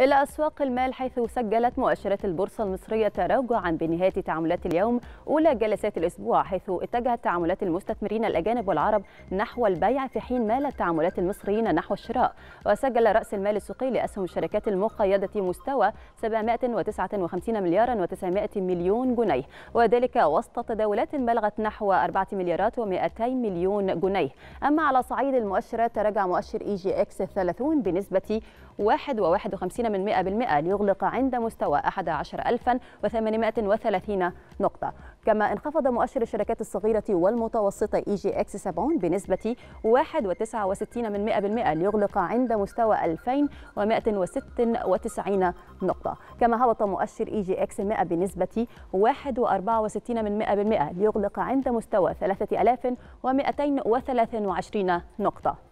إلى أسواق المال حيث سجلت مؤشرات البورصة المصرية تراجعا بنهاية تعاملات اليوم أولى جلسات الأسبوع حيث اتجهت تعاملات المستثمرين الأجانب والعرب نحو البيع في حين مالت تعاملات المصريين نحو الشراء وسجل رأس المال السوقي لأسهم الشركات المقيدة مستوى 759 مليارا و900 مليون جنيه وذلك وسط تداولات بلغت نحو 4 مليارات و200 مليون جنيه أما على صعيد المؤشرات تراجع مؤشر إي جي إكس 30 بنسبة 1.51 من 100% ليغلق عند مستوى 11830 نقطة كما انخفض مؤشر الشركات الصغيرة والمتوسطة إي جي إكس 70 بنسبة 1.69 من 100% ليغلق عند مستوى 2196 نقطة كما هبط مؤشر إي جي إكس 100 بنسبة 1.64 من 100% ليغلق عند مستوى 3223 نقطة